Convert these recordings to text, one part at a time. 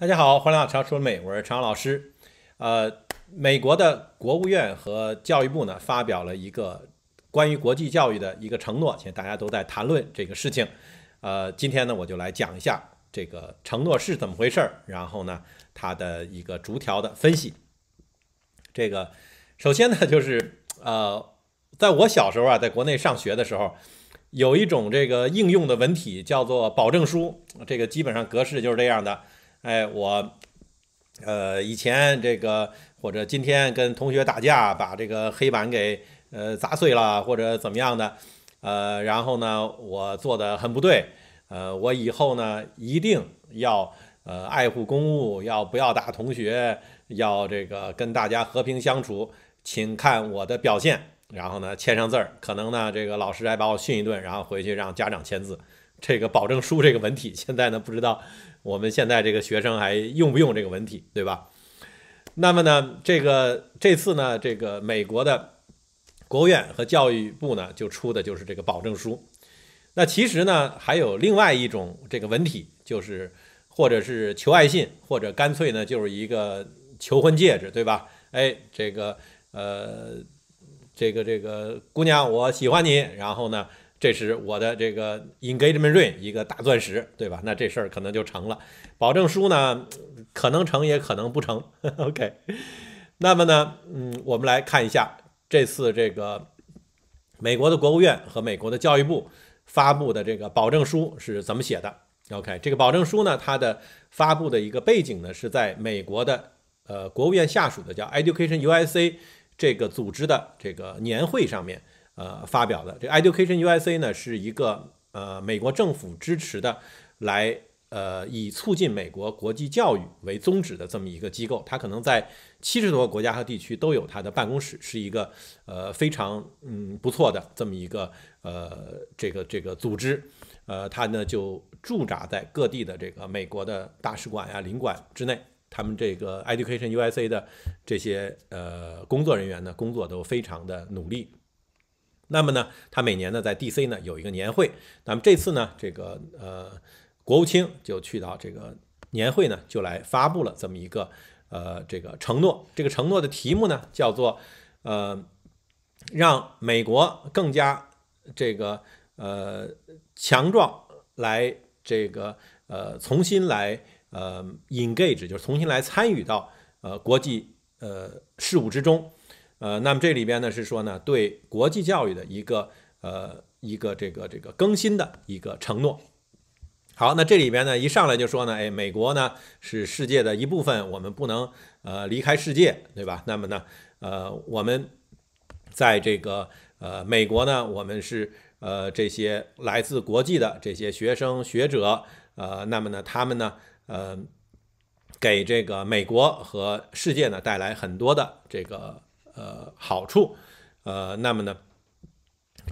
大家好，欢迎来到常说美，我是常老师。呃，美国的国务院和教育部呢，发表了一个关于国际教育的一个承诺，现在大家都在谈论这个事情。呃，今天呢，我就来讲一下这个承诺是怎么回事儿，然后呢，它的一个逐条的分析。这个首先呢，就是呃，在我小时候啊，在国内上学的时候，有一种这个应用的文体叫做保证书，这个基本上格式就是这样的。哎，我，呃，以前这个或者今天跟同学打架，把这个黑板给呃砸碎了，或者怎么样的，呃，然后呢，我做的很不对，呃，我以后呢一定要呃爱护公物，要不要打同学，要这个跟大家和平相处，请看我的表现，然后呢签上字儿，可能呢这个老师还把我训一顿，然后回去让家长签字，这个保证书这个文体现在呢不知道。我们现在这个学生还用不用这个文体，对吧？那么呢，这个这次呢，这个美国的国务院和教育部呢就出的就是这个保证书。那其实呢，还有另外一种这个文体，就是或者是求爱信，或者干脆呢就是一个求婚戒指，对吧？哎，这个呃，这个这个姑娘，我喜欢你，然后呢。这是我的这个 engagement ring 一个大钻石，对吧？那这事儿可能就成了，保证书呢，可能成也可能不成。OK，那么呢，嗯，我们来看一下这次这个美国的国务院和美国的教育部发布的这个保证书是怎么写的。OK，这个保证书呢，它的发布的一个背景呢是在美国的呃国务院下属的叫 Education USA 这个组织的这个年会上面。呃，发表的这 Education USA 呢，是一个呃美国政府支持的，来呃以促进美国国际教育为宗旨的这么一个机构。它可能在七十多个国家和地区都有它的办公室，是一个呃非常嗯不错的这么一个呃这个这个组织。呃，它呢就驻扎在各地的这个美国的大使馆呀、领馆之内。他们这个 Education USA 的这些呃工作人员呢，工作都非常的努力。那么呢，他每年呢在 DC 呢有一个年会，那么这次呢，这个呃国务卿就去到这个年会呢，就来发布了这么一个呃这个承诺，这个承诺的题目呢叫做呃让美国更加这个呃强壮，来这个呃重新来呃 engage，就是重新来参与到呃国际呃事务之中。呃，那么这里边呢是说呢，对国际教育的一个呃一个这个这个更新的一个承诺。好，那这里边呢一上来就说呢，哎，美国呢是世界的一部分，我们不能呃离开世界，对吧？那么呢，呃，我们在这个呃美国呢，我们是呃这些来自国际的这些学生学者，呃，那么呢他们呢呃给这个美国和世界呢带来很多的这个。呃，好处，呃，那么呢，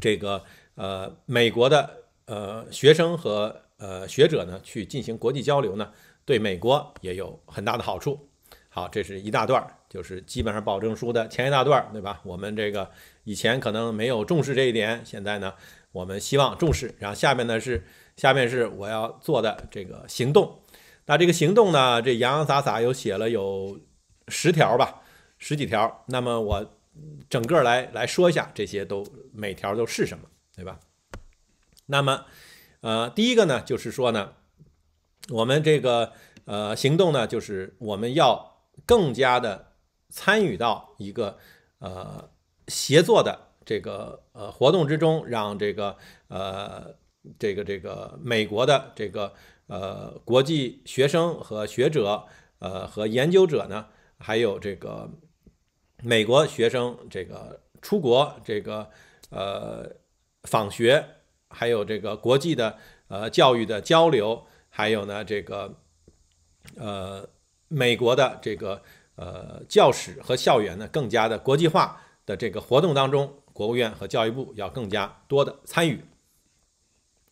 这个呃，美国的呃学生和呃学者呢，去进行国际交流呢，对美国也有很大的好处。好，这是一大段，就是基本上保证书的前一大段，对吧？我们这个以前可能没有重视这一点，现在呢，我们希望重视。然后下面呢是下面是我要做的这个行动。那这个行动呢，这洋洋洒洒又写了有十条吧。十几条，那么我整个来来说一下，这些都每条都是什么，对吧？那么，呃，第一个呢，就是说呢，我们这个呃行动呢，就是我们要更加的参与到一个呃协作的这个呃活动之中，让这个呃这个这个美国的这个呃国际学生和学者呃和研究者呢，还有这个。美国学生这个出国，这个呃访学，还有这个国际的呃教育的交流，还有呢这个呃美国的这个呃教室和校园呢更加的国际化的这个活动当中，国务院和教育部要更加多的参与。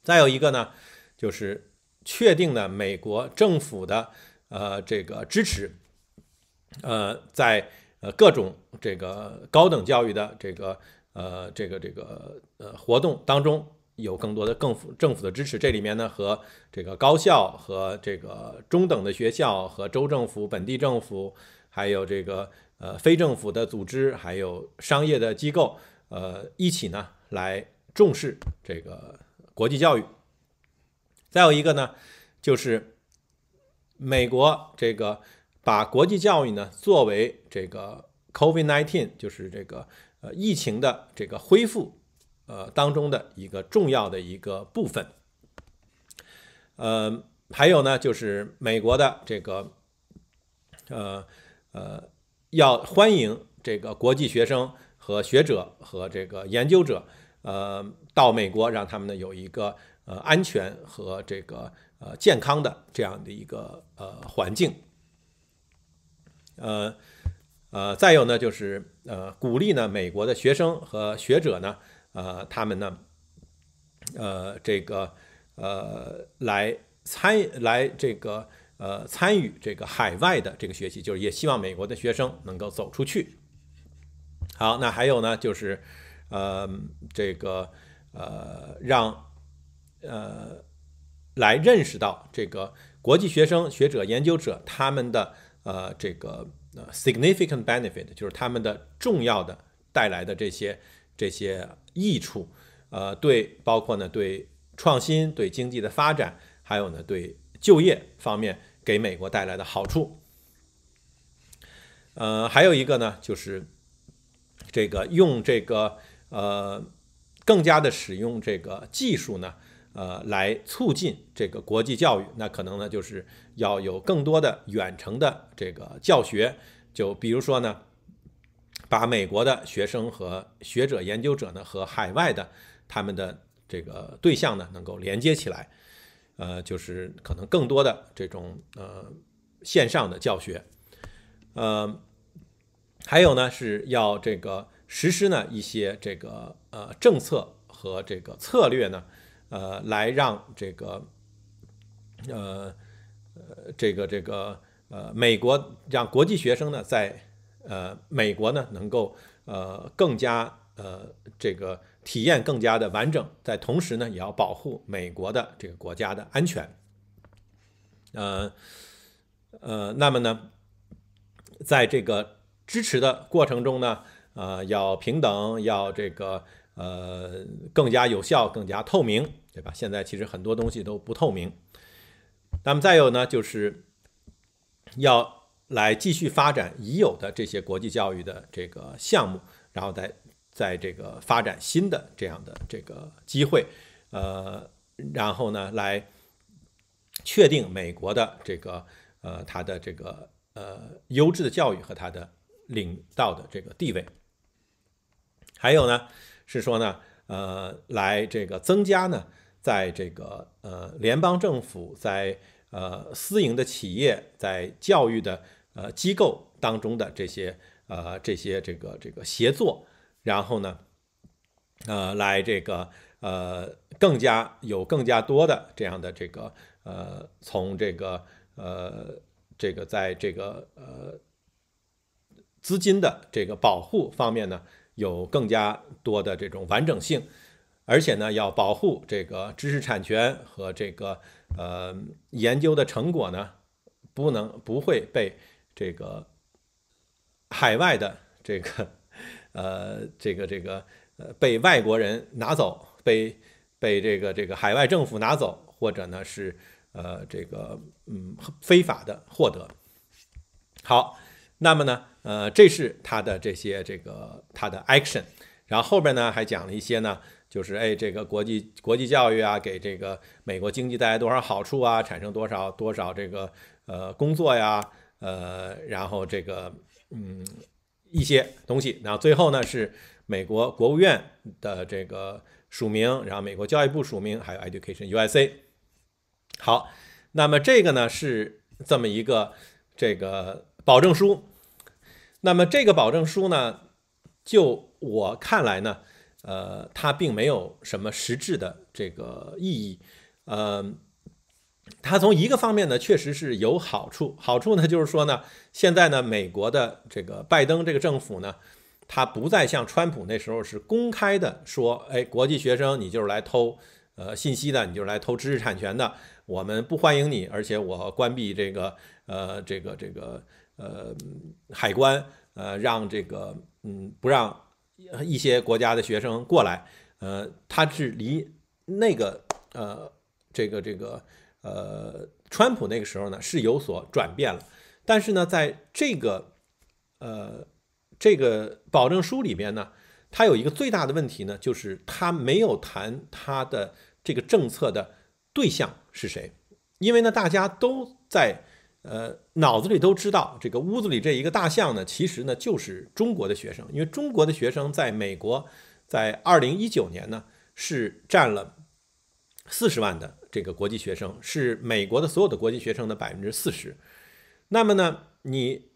再有一个呢，就是确定呢美国政府的呃这个支持，呃在。呃，各种这个高等教育的这个呃，这个这个呃活动当中，有更多的政府政府的支持。这里面呢，和这个高校、和这个中等的学校、和州政府、本地政府，还有这个呃非政府的组织，还有商业的机构，呃，一起呢来重视这个国际教育。再有一个呢，就是美国这个。把国际教育呢作为这个 COVID-19，就是这个呃疫情的这个恢复，呃当中的一个重要的一个部分。呃，还有呢就是美国的这个，呃呃，要欢迎这个国际学生和学者和这个研究者，呃，到美国，让他们呢有一个呃安全和这个呃健康的这样的一个呃环境。呃呃，再有呢，就是呃，鼓励呢美国的学生和学者呢，呃，他们呢，呃，这个呃，来参来这个呃参与这个海外的这个学习，就是也希望美国的学生能够走出去。好，那还有呢，就是呃，这个呃，让呃来认识到这个国际学生、学者、研究者他们的。呃，这个呃，significant benefit 就是他们的重要的带来的这些这些益处，呃，对，包括呢对创新、对经济的发展，还有呢对就业方面给美国带来的好处。呃，还有一个呢，就是这个用这个呃更加的使用这个技术呢。呃，来促进这个国际教育，那可能呢，就是要有更多的远程的这个教学，就比如说呢，把美国的学生和学者、研究者呢，和海外的他们的这个对象呢，能够连接起来，呃，就是可能更多的这种呃线上的教学，呃，还有呢是要这个实施呢一些这个呃政策和这个策略呢。呃，来让这个，呃，呃，这个这个呃，美国让国际学生呢，在呃美国呢，能够呃更加呃这个体验更加的完整，在同时呢，也要保护美国的这个国家的安全。呃呃，那么呢，在这个支持的过程中呢，呃，要平等，要这个呃更加有效，更加透明。对吧？现在其实很多东西都不透明。那么再有呢，就是要来继续发展已有的这些国际教育的这个项目，然后再在这个发展新的这样的这个机会，呃，然后呢来确定美国的这个呃它的这个呃优质的教育和它的领导的这个地位。还有呢是说呢呃来这个增加呢。在这个呃，联邦政府在呃私营的企业在教育的呃机构当中的这些呃这些这个这个协作，然后呢，呃来这个呃更加有更加多的这样的这个呃从这个呃这个在这个呃资金的这个保护方面呢，有更加多的这种完整性。而且呢，要保护这个知识产权和这个呃研究的成果呢，不能不会被这个海外的这个呃这个这个呃被外国人拿走，被被这个这个海外政府拿走，或者呢是呃这个嗯非法的获得。好，那么呢呃这是他的这些这个他的 action，然后后边呢还讲了一些呢。就是哎，这个国际国际教育啊，给这个美国经济带来多少好处啊？产生多少多少这个呃工作呀，呃，然后这个嗯一些东西。然后最后呢是美国国务院的这个署名，然后美国教育部署名，还有 Education U.S.A。好，那么这个呢是这么一个这个保证书。那么这个保证书呢，就我看来呢。呃，它并没有什么实质的这个意义。呃，它从一个方面呢，确实是有好处。好处呢，就是说呢，现在呢，美国的这个拜登这个政府呢，他不再像川普那时候是公开的说，哎，国际学生，你就是来偷，呃，信息的，你就是来偷知识产权的，我们不欢迎你，而且我关闭这个，呃，这个这个，呃，海关，呃，让这个，嗯，不让。一些国家的学生过来，呃，他是离那个呃，这个这个呃，川普那个时候呢是有所转变了，但是呢，在这个呃这个保证书里边呢，他有一个最大的问题呢，就是他没有谈他的这个政策的对象是谁，因为呢，大家都在。呃，脑子里都知道，这个屋子里这一个大象呢，其实呢就是中国的学生，因为中国的学生在美国，在二零一九年呢是占了四十万的这个国际学生，是美国的所有的国际学生的百分之四十。那么呢，你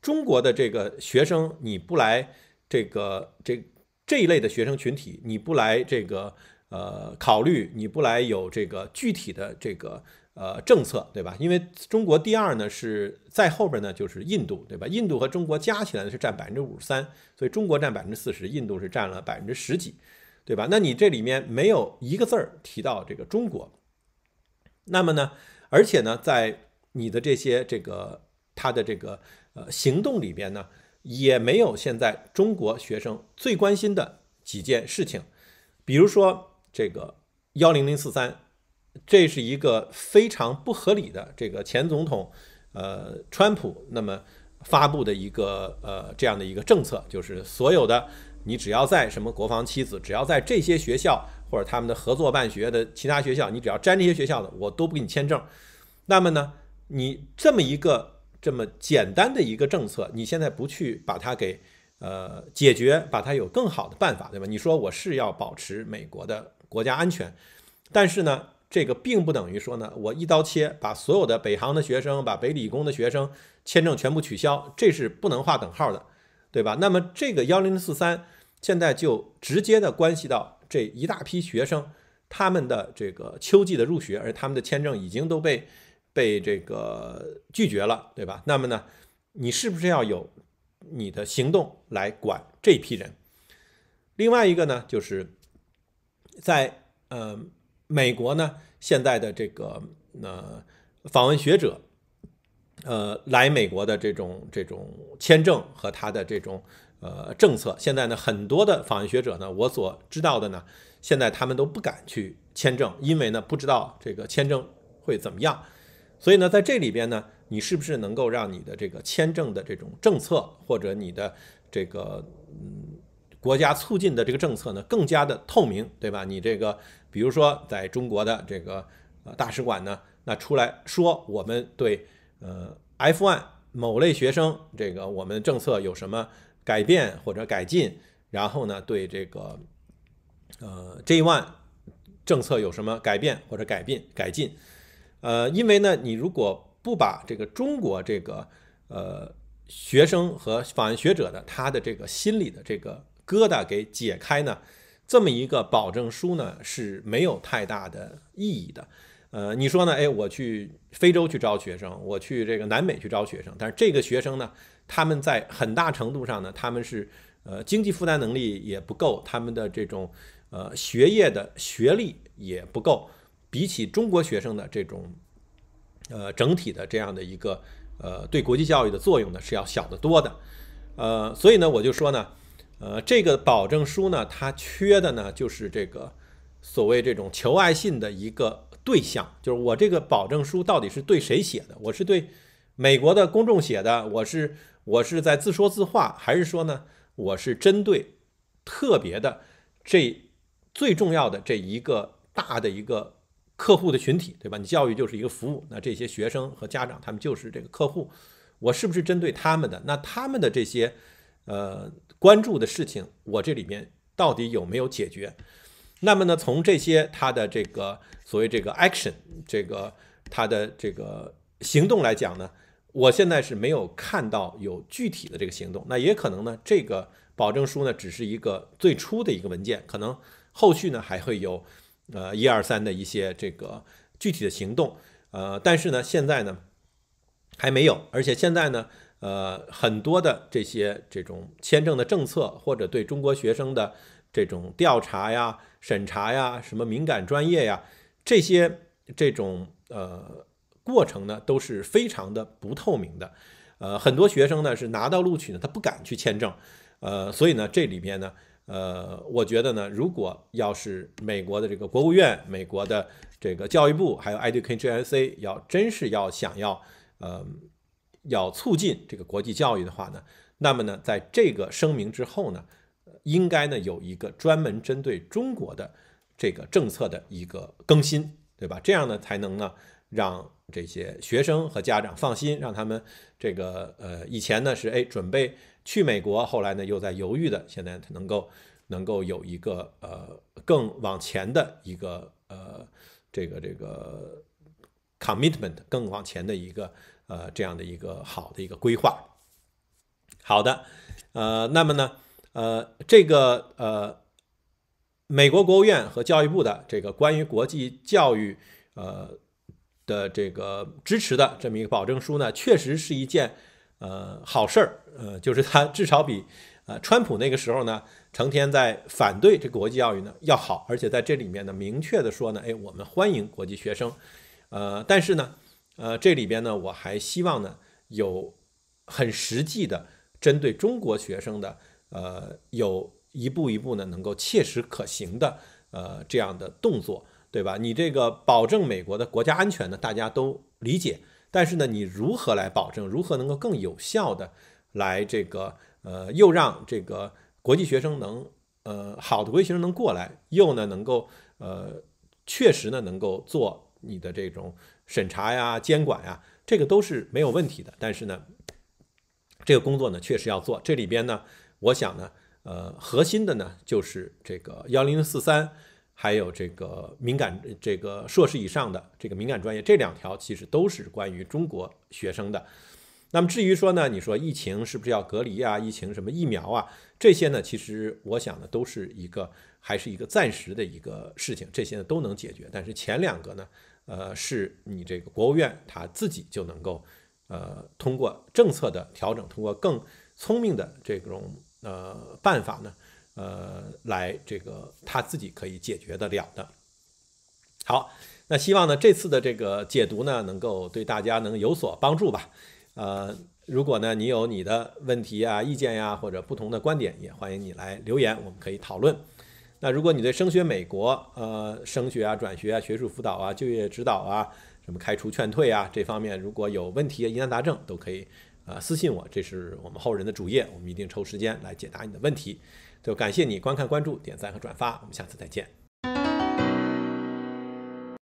中国的这个学生，你不来这个这这一类的学生群体，你不来这个呃考虑，你不来有这个具体的这个。呃，政策对吧？因为中国第二呢，是在后边呢就是印度，对吧？印度和中国加起来是占百分之五十三，所以中国占百分之四十，印度是占了百分之十几，对吧？那你这里面没有一个字儿提到这个中国，那么呢，而且呢，在你的这些这个他的这个呃行动里边呢，也没有现在中国学生最关心的几件事情，比如说这个幺零零四三。这是一个非常不合理的，这个前总统呃，川普那么发布的一个呃这样的一个政策，就是所有的你只要在什么国防妻子，只要在这些学校或者他们的合作办学的其他学校，你只要沾这些学校的，我都不给你签证。那么呢，你这么一个这么简单的一个政策，你现在不去把它给呃解决，把它有更好的办法，对吧？你说我是要保持美国的国家安全，但是呢？这个并不等于说呢，我一刀切把所有的北航的学生、把北理工的学生签证全部取消，这是不能划等号的，对吧？那么这个幺零零四三现在就直接的关系到这一大批学生他们的这个秋季的入学，而他们的签证已经都被被这个拒绝了，对吧？那么呢，你是不是要有你的行动来管这批人？另外一个呢，就是在嗯。美国呢，现在的这个呃访问学者，呃来美国的这种这种签证和他的这种呃政策，现在呢很多的访问学者呢，我所知道的呢，现在他们都不敢去签证，因为呢不知道这个签证会怎么样。所以呢，在这里边呢，你是不是能够让你的这个签证的这种政策或者你的这个嗯。国家促进的这个政策呢，更加的透明，对吧？你这个。比如说，在中国的这个呃大使馆呢，那出来说我们对呃 F one 某类学生这个我们政策有什么改变或者改进，然后呢对这个呃 J one 政策有什么改变或者改变改进，呃，因为呢你如果不把这个中国这个呃学生和访问学者的他的这个心里的这个疙瘩给解开呢？这么一个保证书呢是没有太大的意义的，呃，你说呢？哎，我去非洲去招学生，我去这个南美去招学生，但是这个学生呢，他们在很大程度上呢，他们是呃经济负担能力也不够，他们的这种呃学业的学历也不够，比起中国学生的这种呃整体的这样的一个呃对国际教育的作用呢是要小得多的，呃，所以呢，我就说呢。呃，这个保证书呢，它缺的呢就是这个所谓这种求爱信的一个对象，就是我这个保证书到底是对谁写的？我是对美国的公众写的，我是我是在自说自话，还是说呢，我是针对特别的这最重要的这一个大的一个客户的群体，对吧？你教育就是一个服务，那这些学生和家长他们就是这个客户，我是不是针对他们的？那他们的这些呃。关注的事情，我这里面到底有没有解决？那么呢，从这些他的这个所谓这个 action，这个他的这个行动来讲呢，我现在是没有看到有具体的这个行动。那也可能呢，这个保证书呢，只是一个最初的一个文件，可能后续呢还会有呃一二三的一些这个具体的行动。呃，但是呢，现在呢还没有，而且现在呢。呃，很多的这些这种签证的政策，或者对中国学生的这种调查呀、审查呀、什么敏感专业呀，这些这种呃过程呢，都是非常的不透明的。呃，很多学生呢是拿到录取呢，他不敢去签证。呃，所以呢，这里面呢，呃，我觉得呢，如果要是美国的这个国务院、美国的这个教育部，还有 i d k o s C 要真是要想要呃。要促进这个国际教育的话呢，那么呢，在这个声明之后呢，应该呢有一个专门针对中国的这个政策的一个更新，对吧？这样呢才能呢让这些学生和家长放心，让他们这个呃，以前呢是哎准备去美国，后来呢又在犹豫的，现在能够能够有一个呃更往前的一个呃这个这个。commitment 更往前的一个呃这样的一个好的一个规划，好的，呃，那么呢，呃，这个呃美国国务院和教育部的这个关于国际教育呃的这个支持的这么一个保证书呢，确实是一件呃好事儿，呃，就是它至少比呃川普那个时候呢，成天在反对这国际教育呢要好，而且在这里面呢，明确的说呢，哎，我们欢迎国际学生。呃，但是呢，呃，这里边呢，我还希望呢，有很实际的针对中国学生的，呃，有一步一步呢，能够切实可行的，呃，这样的动作，对吧？你这个保证美国的国家安全呢，大家都理解，但是呢，你如何来保证？如何能够更有效的来这个，呃，又让这个国际学生能，呃，好的国际学生能过来，又呢，能够，呃，确实呢，能够做。你的这种审查呀、监管呀，这个都是没有问题的。但是呢，这个工作呢确实要做。这里边呢，我想呢，呃，核心的呢就是这个幺零四三，还有这个敏感、这个硕士以上的这个敏感专业，这两条其实都是关于中国学生的。那么至于说呢，你说疫情是不是要隔离啊？疫情什么疫苗啊？这些呢，其实我想呢，都是一个。还是一个暂时的一个事情，这些呢都能解决。但是前两个呢，呃，是你这个国务院他自己就能够，呃，通过政策的调整，通过更聪明的这种呃办法呢，呃，来这个他自己可以解决得了的。好，那希望呢这次的这个解读呢，能够对大家能有所帮助吧。呃，如果呢你有你的问题啊、意见呀或者不同的观点，也欢迎你来留言，我们可以讨论。那如果你对升学美国，呃，升学啊、转学啊、学术辅导啊、就业指导啊，什么开除、劝退啊这方面如果有问题、疑难杂症，都可以，呃，私信我。这是我们后人的主页，我们一定抽时间来解答你的问题。就感谢你观看、关注、点赞和转发，我们下次再见。